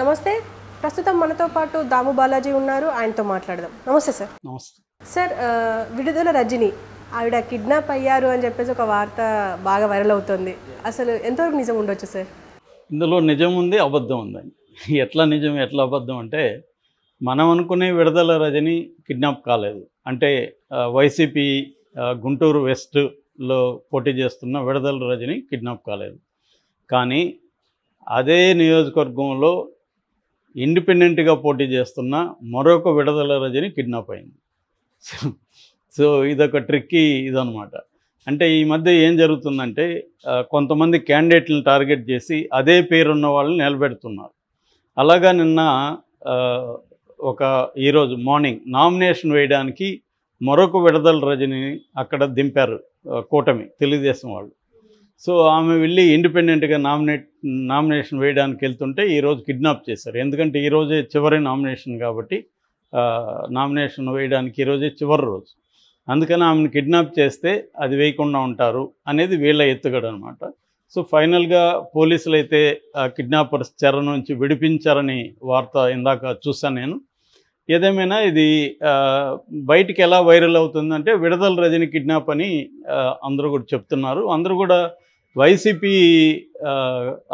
నమస్తే ప్రస్తుతం మనతో పాటు దాము బాలాజీ ఉన్నారు ఆయనతో మాట్లాడదాం నమస్తే సార్ నమస్తే సార్ విడుదల రజని ఆవిడ కిడ్నాప్ అయ్యారు అని చెప్పేసి ఒక వార్త బాగా వైరల్ అవుతుంది అసలు ఎంతవరకు నిజం ఉండొచ్చు సార్ ఇందులో నిజం ఉంది అబద్ధం ఉందండి ఎట్లా నిజం ఎట్లా అబద్ధం అంటే మనం అనుకునే విడుదల రజని కిడ్నాప్ కాలేదు అంటే వైసీపీ గుంటూరు వెస్ట్లో పోటీ చేస్తున్న విడుదల రజని కిడ్నాప్ కాలేదు కానీ అదే నియోజకవర్గంలో ఇండిపెండెంట్గా పోటీ చేస్తున్న మరొక విడుదల రజని కిడ్నాప్ అయింది సో ఇదొక ట్రిక్కీ ఇదనమాట అంటే ఈ మధ్య ఏం జరుగుతుందంటే కొంతమంది క్యాండిడేట్లను టార్గెట్ చేసి అదే పేరున్న వాళ్ళని నిలబెడుతున్నారు అలాగా నిన్న ఒక ఈరోజు మార్నింగ్ నామినేషన్ వేయడానికి మరొక విడుదల రజని అక్కడ దింపారు కూటమి తెలుగుదేశం వాళ్ళు సో ఆమె వెళ్ళి ఇండిపెండెంట్గా నామినేట్ నామినేషన్ వేయడానికి వెళ్తుంటే ఈరోజు కిడ్నాప్ చేశారు ఎందుకంటే ఈరోజే చివరి నామినేషన్ కాబట్టి నామినేషన్ వేయడానికి ఈరోజే చివరి రోజు అందుకని ఆమెను కిడ్నాప్ చేస్తే అది వేయకుండా ఉంటారు అనేది వీళ్ళ ఎత్తుగడ అనమాట సో ఫైనల్గా పోలీసులు అయితే కిడ్నాపర్స్ చెర నుంచి విడిపించారని వార్త ఇందాక చూసాను నేను ఏదేమైనా ఇది బయటికి ఎలా వైరల్ అవుతుందంటే విడదల రజని కిడ్నాప్ అని అందరూ కూడా చెప్తున్నారు అందరూ కూడా వైసీపీ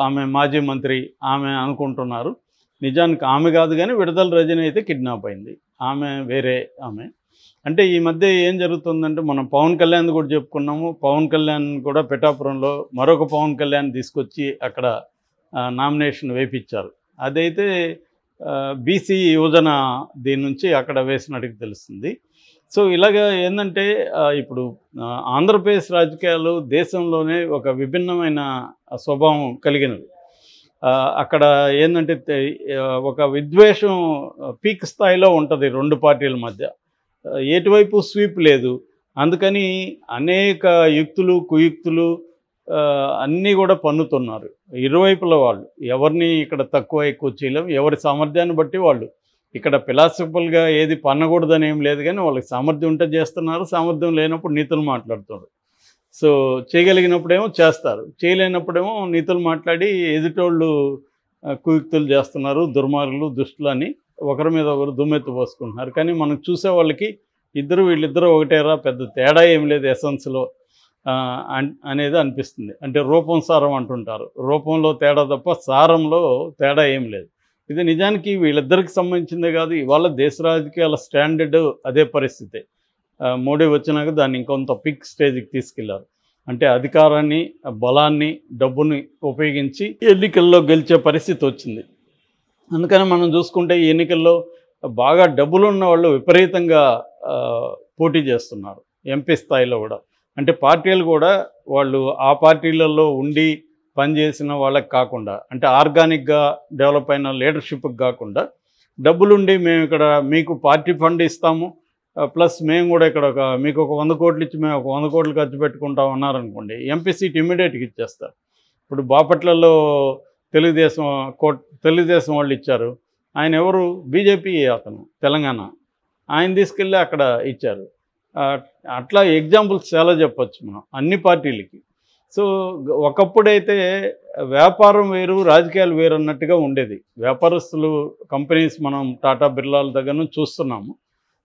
ఆమె మాజీ మంత్రి ఆమె అనుకుంటున్నారు నిజానికి ఆమె కాదు కానీ విడదల రజని అయితే కిడ్నాప్ అయింది ఆమె వేరే ఆమె అంటే ఈ మధ్య ఏం జరుగుతుందంటే మనం పవన్ కళ్యాణ్ కూడా చెప్పుకున్నాము పవన్ కళ్యాణ్ కూడా పిఠాపురంలో మరొక పవన్ కళ్యాణ్ తీసుకొచ్చి అక్కడ నామినేషన్ వేపించారు అదైతే బీసీ యోజన దీని నుంచి అక్కడ వేసినట్టుగా తెలుస్తుంది సో ఇలాగ ఏంటంటే ఇప్పుడు ఆంధ్రప్రదేశ్ రాజకీయాలు దేశంలోనే ఒక విభిన్నమైన స్వభావం కలిగినవి అక్కడ ఏంటంటే ఒక విద్వేషం పీక్ స్థాయిలో ఉంటుంది రెండు పార్టీల మధ్య ఎటువైపు స్వీప్ లేదు అందుకని అనేక యుక్తులు కుయుక్తులు అన్నీ కూడా పన్నుతున్నారు ఇరువైపుల వాళ్ళు ఎవరిని ఇక్కడ తక్కువ ఎక్కువ చేయలేము ఎవరి సామర్థ్యాన్ని బట్టి వాళ్ళు ఇక్కడ ఫిలాసఫికల్గా ఏది పన్నకూడదని ఏం లేదు కానీ వాళ్ళకి సామర్థ్యం ఉంటే చేస్తున్నారు సామర్థ్యం లేనప్పుడు నీతులు మాట్లాడుతున్నారు సో చేయగలిగినప్పుడేమో చేస్తారు చేయలేనప్పుడేమో నీతులు మాట్లాడి ఎదుటోళ్ళు కుయుక్తులు చేస్తున్నారు దుర్మార్గులు దుష్టులు అని ఒకరి మీద ఒకరు దుమ్మెత్తు పోసుకుంటున్నారు కానీ మనం చూసే వాళ్ళకి ఇద్దరు వీళ్ళిద్దరూ ఒకటేరా పెద్ద తేడా ఏం లేదు ఎసెన్స్లో అనేది అనిపిస్తుంది అంటే రూపం సారం అంటుంటారు రూపంలో తేడా తప్ప సారంలో తేడా ఏం లేదు ఇది నిజానికి వీళ్ళిద్దరికి సంబంధించిందే కాదు ఇవాళ దేశ రాజకీయాల స్టాండర్డ్ అదే పరిస్థితే మోడీ వచ్చినాక దాన్ని ఇంకొంత పిక్ స్టేజ్కి తీసుకెళ్లారు అంటే అధికారాన్ని బలాన్ని డబ్బుని ఉపయోగించి ఎన్నికల్లో గెలిచే పరిస్థితి వచ్చింది అందుకని మనం చూసుకుంటే ఈ ఎన్నికల్లో బాగా డబ్బులు ఉన్న వాళ్ళు విపరీతంగా పోటీ చేస్తున్నారు ఎంపీ స్థాయిలో కూడా అంటే పార్టీలు కూడా వాళ్ళు ఆ పార్టీలలో ఉండి పనిచేసిన వాళ్ళకి కాకుండా అంటే ఆర్గానిక్గా డెవలప్ అయిన లీడర్షిప్కి కాకుండా డబ్బులుండి మేము ఇక్కడ మీకు పార్టీ ఫండ్ ఇస్తాము ప్లస్ మేము కూడా ఇక్కడ ఒక మీకు ఒక వంద కోట్లు ఇచ్చి మేము ఒక వంద కోట్లు ఖర్చు పెట్టుకుంటాం అన్నారనుకోండి ఎంపీ సీట్ ఇమీడియట్గా ఇచ్చేస్తారు ఇప్పుడు బాపట్లలో తెలుగుదేశం కోట్ తెలుగుదేశం వాళ్ళు ఇచ్చారు ఆయన ఎవరు బీజేపీ అతను తెలంగాణ ఆయన తీసుకెళ్ళి అక్కడ ఇచ్చారు అట్లా ఎగ్జాంపుల్స్ చాలా చెప్పచ్చు మనం అన్ని పార్టీలకి సో ఒకప్పుడైతే వ్యాపారం వేరు రాజకీయాలు వేరు అన్నట్టుగా ఉండేది వ్యాపారస్తులు కంపెనీస్ మనం టాటా బిర్లాల దగ్గర నుంచి చూస్తున్నాము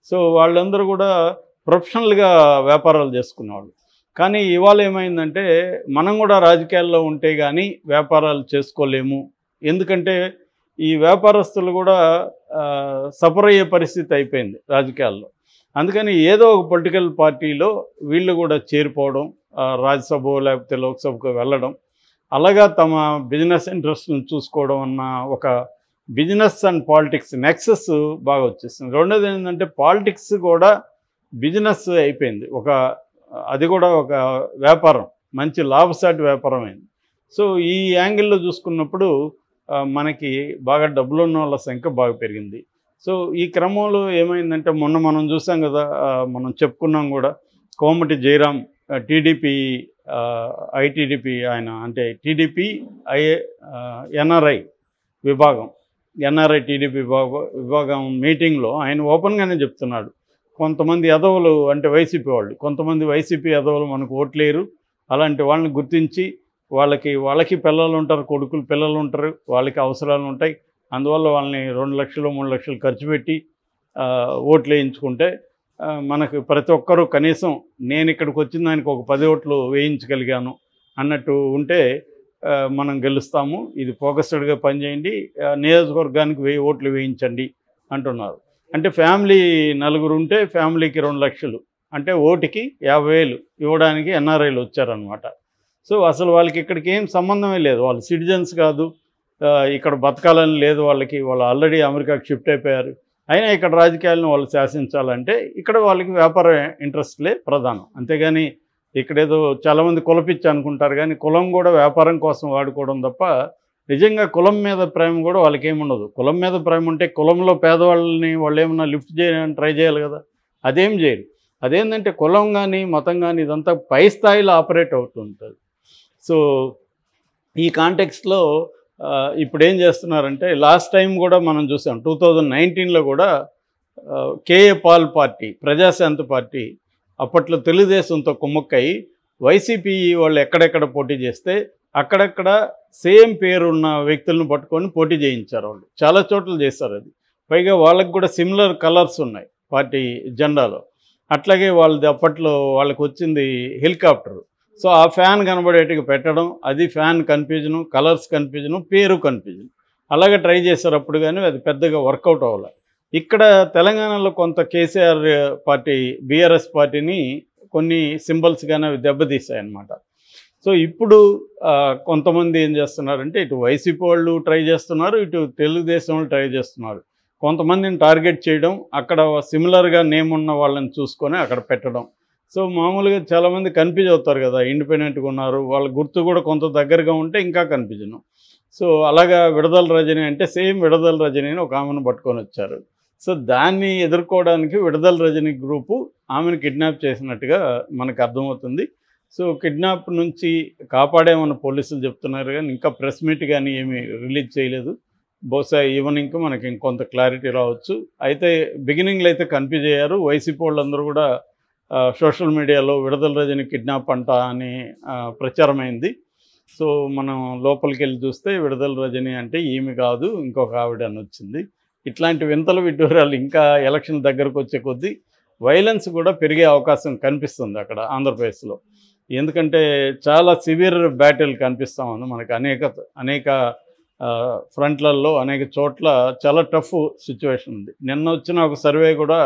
సో వాళ్ళందరూ కూడా ప్రొఫెషనల్గా వ్యాపారాలు చేసుకునేవాళ్ళు కానీ ఇవాళ ఏమైందంటే మనం కూడా రాజకీయాల్లో ఉంటే కానీ వ్యాపారాలు చేసుకోలేము ఎందుకంటే ఈ వ్యాపారస్తులు కూడా సఫర్ అయ్యే పరిస్థితి అయిపోయింది రాజకీయాల్లో అందుకని ఏదో ఒక పొలిటికల్ పార్టీలో వీళ్ళు కూడా చేరిపోవడం రాజ్యసభ లేకపోతే లోక్సభకు వెళ్ళడం అలాగా తమ బిజినెస్ ఇంట్రెస్ట్ని చూసుకోవడం అన్న ఒక బిజినెస్ అండ్ పాలిటిక్స్ నెక్సెస్ బాగా వచ్చేస్తుంది రెండోది ఏంటంటే పాలిటిక్స్ కూడా బిజినెస్ అయిపోయింది ఒక అది కూడా ఒక వ్యాపారం మంచి లాభసాటి వ్యాపారం అయింది సో ఈ యాంగిల్లో చూసుకున్నప్పుడు మనకి బాగా డబ్బులు ఉన్న వాళ్ళ సంఖ్య బాగా పెరిగింది సో ఈ క్రమంలో ఏమైందంటే మొన్న మనం చూసాం కదా మనం చెప్పుకున్నాం కూడా కోమటి జయరాం టీడీపీ ఐటీడీపీ ఆయన అంటే టీడీపీ ఐ ఎన్ఆర్ఐ విభాగం ఎన్ఆర్ఐ టీడీపీ విభాగం మీటింగ్లో ఆయన ఓపెన్గానే చెప్తున్నాడు కొంతమంది యదవులు అంటే వైసీపీ వాళ్ళు కొంతమంది వైసీపీ యదవులు మనకు ఓట్లేరు అలాంటి వాళ్ళని గుర్తించి వాళ్ళకి వాళ్ళకి పిల్లలు ఉంటారు కొడుకులు పిల్లలు ఉంటారు వాళ్ళకి అవసరాలు ఉంటాయి అందువల్ల వాళ్ళని రెండు లక్షలు మూడు లక్షలు ఖర్చు పెట్టి ఓట్లు వేయించుకుంటే మనకు ప్రతి ఒక్కరూ కనీసం నేను ఇక్కడికి వచ్చిన దానికి ఒక పది ఓట్లు వేయించగలిగాను అన్నట్టు ఉంటే మనం గెలుస్తాము ఇది ఫోకస్డ్గా పనిచేయండి నియోజకవర్గానికి వెయ్యి ఓట్లు వేయించండి అంటున్నారు అంటే ఫ్యామిలీ నలుగురు ఉంటే ఫ్యామిలీకి రెండు లక్షలు అంటే ఓటుకి యాభై వేలు ఇవ్వడానికి ఎన్ఆర్ఐలు వచ్చారనమాట సో అసలు వాళ్ళకి ఇక్కడికి ఏం సంబంధమే లేదు వాళ్ళు సిటిజన్స్ కాదు ఇక్కడ బతకాలని లేదు వాళ్ళకి వాళ్ళు ఆల్రెడీ అమెరికాకి షిఫ్ట్ అయిపోయారు అయినా ఇక్కడ రాజకీయాలను వాళ్ళు శాసించాలంటే ఇక్కడ వాళ్ళకి వ్యాపార ఇంట్రెస్ట్లే ప్రధానం అంతేగాని ఇక్కడేదో చాలామంది కులపిచ్చి అనుకుంటారు కానీ కులం కూడా వ్యాపారం కోసం వాడుకోవడం తప్ప నిజంగా కులం మీద ప్రేమ కూడా వాళ్ళకి ఏముండదు కులం మీద ప్రేమ ఉంటే కులంలో పేదవాళ్ళని వాళ్ళు ఏమన్నా లిఫ్ట్ చేయాలని ట్రై చేయాలి కదా అదేం చేయరు అదేంటంటే కులం కానీ మతం కానీ ఇదంతా పై స్థాయిలో ఆపరేట్ అవుతుంటుంది సో ఈ కాంటెక్స్లో ఇప్పుడు ఏం చేస్తున్నారంటే లాస్ట్ టైం కూడా మనం చూసాం టూ థౌజండ్ నైన్టీన్లో కూడా KA Paul party Prajashanti party అప్పట్లో తెలుగుదేశంతో కుమ్మక్కై వైసీపీ వాళ్ళు ఎక్కడెక్కడ పోటీ చేస్తే అక్కడక్కడ సేమ్ పేరు ఉన్న వ్యక్తులను పట్టుకొని పోటీ చేయించారు వాళ్ళు చాలా చోట్ల చేస్తారు అది పైగా వాళ్ళకు కూడా సిమిలర్ కలర్స్ ఉన్నాయి పార్టీ జెండాలో అట్లాగే వాళ్ళది అప్పట్లో వాళ్ళకి వచ్చింది హెలికాప్టర్ సో ఆ ఫ్యాన్ కనబడేటికి పెట్టడం అది ఫ్యాన్ కన్ఫ్యూజను కలర్స్ కన్ఫ్యూజను పేరు కన్ఫ్యూజన్ అలాగే ట్రై చేసేటప్పుడు కానీ అది పెద్దగా వర్కౌట్ అవ్వాలి ఇక్కడ తెలంగాణలో కొంత కేసీఆర్ పార్టీ బీఆర్ఎస్ పార్టీని కొన్ని సింబల్స్ కానీ అవి దెబ్బతీసాయన్నమాట సో ఇప్పుడు కొంతమంది ఏం చేస్తున్నారంటే ఇటు వైసీపీ వాళ్ళు ట్రై చేస్తున్నారు ఇటు తెలుగుదేశం వాళ్ళు ట్రై చేస్తున్నారు కొంతమందిని టార్గెట్ చేయడం అక్కడ సిమిలర్గా నేమ్ ఉన్న వాళ్ళని చూసుకొని అక్కడ పెట్టడం సో మామూలుగా చాలామంది కన్ఫ్యూజ్ అవుతారు కదా ఇండిపెండెంట్గా ఉన్నారు వాళ్ళ గుర్తు కూడా కొంత దగ్గరగా ఉంటే ఇంకా కన్ఫ్యూజన్ సో అలాగా విడదల రజని అంటే సేమ్ విడదల రజని అని ఒక ఆమెను పట్టుకొని వచ్చారు సో దాన్ని ఎదుర్కోవడానికి విడదల రజని గ్రూపు ఆమెను కిడ్నాప్ చేసినట్టుగా మనకు అర్థమవుతుంది సో కిడ్నాప్ నుంచి కాపాడేమని పోలీసులు చెప్తున్నారు కానీ ఇంకా ప్రెస్ మీట్ కానీ ఏమీ రిలీజ్ చేయలేదు బహుశా ఈవినింగ్కి మనకి ఇంకొంత క్లారిటీ రావచ్చు అయితే బిగినింగ్లో అయితే కన్ఫ్యూజ్ అయ్యారు వైసీపీ వాళ్ళందరూ కూడా సోషల్ మీడియాలో విడుదల రజని కిడ్నాప్ అంట అని ప్రచారమైంది సో మనం లోపలికి వెళ్ళి చూస్తే విడుదల రజని అంటే ఏమి కాదు ఇంకొక ఆవిడ అని వచ్చింది ఇట్లాంటి వింతలు విడ్డూరాలు ఇంకా ఎలక్షన్ దగ్గరకు వచ్చే కొద్దీ వైలెన్స్ కూడా పెరిగే అవకాశం కనిపిస్తుంది అక్కడ ఆంధ్రప్రదేశ్లో ఎందుకంటే చాలా సివియర్ బ్యాటిల్ కనిపిస్తూ ఉంది మనకు అనేక అనేక ఫ్రంట్లలో అనేక చోట్ల చాలా టఫ్ సిచ్యువేషన్ ఉంది నిన్న వచ్చిన ఒక సర్వే కూడా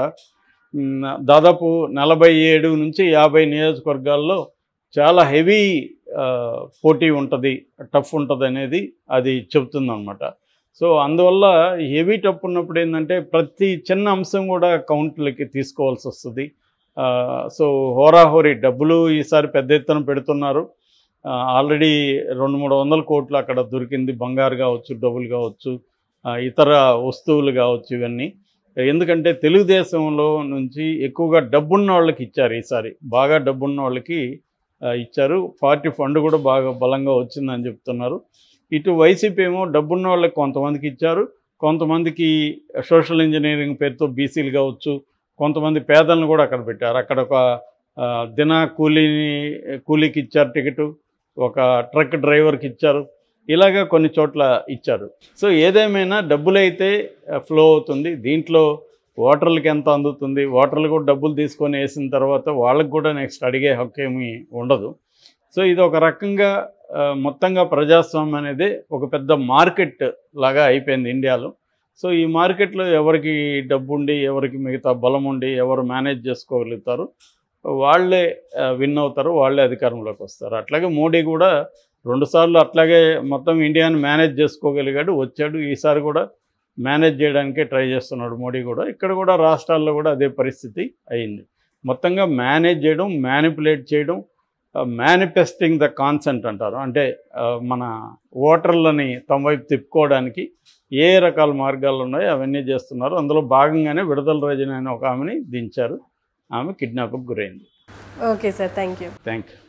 దాదాపు నలభై ఏడు నుంచి యాభై నియోజకవర్గాల్లో చాలా హెవీ పోటీ ఉంటుంది టఫ్ ఉంటుంది అనేది అది చెబుతుందనమాట సో అందువల్ల హెవీ టఫ్ ఉన్నప్పుడు ఏంటంటే ప్రతి చిన్న అంశం కూడా కౌంట్లకి తీసుకోవాల్సి వస్తుంది సో హోరాహోరీ డబ్బులు ఈసారి పెద్ద ఎత్తున పెడుతున్నారు ఆల్రెడీ రెండు మూడు వందల కోట్లు అక్కడ దొరికింది బంగారు కావచ్చు డబ్బులు కావచ్చు ఇతర వస్తువులు కావచ్చు ఇవన్నీ ఎందుకంటే తెలుగుదేశంలో నుంచి ఎక్కువగా డబ్బున్న వాళ్ళకి ఇచ్చారు ఈసారి బాగా డబ్బున్న వాళ్ళకి ఇచ్చారు పార్టీ ఫండ్ కూడా బాగా బలంగా వచ్చిందని చెప్తున్నారు ఇటు వైసీపీ ఏమో డబ్బున్న వాళ్ళకి కొంతమందికి ఇచ్చారు కొంతమందికి సోషల్ ఇంజనీరింగ్ పేరుతో బీసీలు కావచ్చు కొంతమంది పేదలను కూడా అక్కడ పెట్టారు అక్కడ ఒక దిన కూలీని కూలీకి ఇచ్చారు టికెట్ ఒక ట్రక్ డ్రైవర్కి ఇచ్చారు ఇలాగ కొన్ని చోట్ల ఇచ్చారు సో ఏదేమైనా డబ్బులైతే ఫ్లో అవుతుంది దీంట్లో ఓటర్లకు ఎంత అందుతుంది ఓటర్లు కూడా డబ్బులు తీసుకొని వేసిన తర్వాత వాళ్ళకు కూడా నెక్స్ట్ అడిగే హక్కు ఏమీ ఉండదు సో ఇది ఒక రకంగా మొత్తంగా ప్రజాస్వామ్యం అనేది ఒక పెద్ద మార్కెట్ లాగా అయిపోయింది ఇండియాలో సో ఈ మార్కెట్లో ఎవరికి డబ్బు ఉండి ఎవరికి మిగతా బలం ఉండి ఎవరు మేనేజ్ చేసుకోగలుగుతారు వాళ్ళే విన్ అవుతారు వాళ్ళే అధికారంలోకి వస్తారు అట్లాగే మోడీ కూడా రెండుసార్లు అట్లాగే మొత్తం ఇండియాను మేనేజ్ చేసుకోగలిగాడు వచ్చాడు ఈసారి కూడా మేనేజ్ చేయడానికే ట్రై చేస్తున్నాడు మోడీ కూడా ఇక్కడ కూడా రాష్ట్రాల్లో కూడా అదే పరిస్థితి అయింది మొత్తంగా మేనేజ్ చేయడం మ్యానిపులేట్ చేయడం మేనిఫెస్టింగ్ ద కాన్సెంట్ అంటారు అంటే మన ఓటర్లని తమ వైపు తిప్పుకోవడానికి ఏ రకాల మార్గాలు ఉన్నాయో అవన్నీ చేస్తున్నారు అందులో భాగంగానే విడుదల రోజున ఒక ఆమెని దించారు ఆమె కిడ్నాప్కు గురైంది okay sir thank you thank you